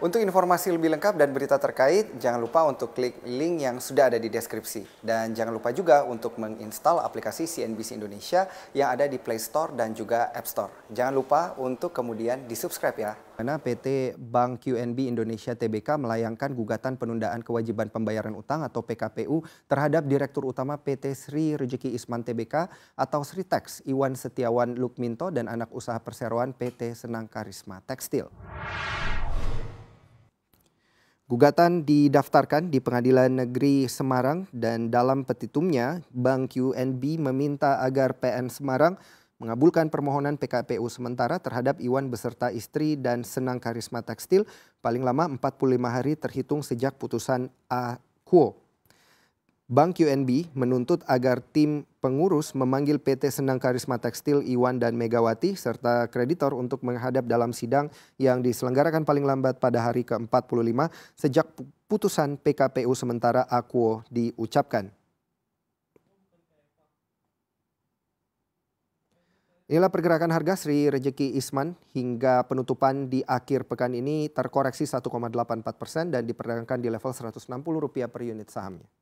Untuk informasi lebih lengkap dan berita terkait, jangan lupa untuk klik link yang sudah ada di deskripsi. Dan jangan lupa juga untuk menginstal aplikasi CNBC Indonesia yang ada di Play Store dan juga App Store. Jangan lupa untuk kemudian di-subscribe ya. Karena PT Bank QNB Indonesia TBK melayangkan gugatan penundaan kewajiban pembayaran utang atau PKPU terhadap Direktur Utama PT Sri Rejeki Isman TBK atau Sri Tex Iwan Setiawan Lukminto dan anak usaha perseroan PT Senang Karisma Tekstil. Gugatan didaftarkan di Pengadilan Negeri Semarang dan dalam petitumnya Bank QNB meminta agar PN Semarang mengabulkan permohonan PKPU sementara terhadap Iwan beserta istri dan Senang Karisma Tekstil paling lama 45 hari terhitung sejak putusan AQO. Bank UNB menuntut agar tim pengurus memanggil PT Senang Karisma Tekstil Iwan dan Megawati serta kreditor untuk menghadap dalam sidang yang diselenggarakan paling lambat pada hari ke-45 sejak putusan PKPU sementara Akuo diucapkan. Inilah pergerakan harga Sri Rejeki Isman hingga penutupan di akhir pekan ini terkoreksi 1,84 persen dan diperdagangkan di level Rp160 per unit sahamnya.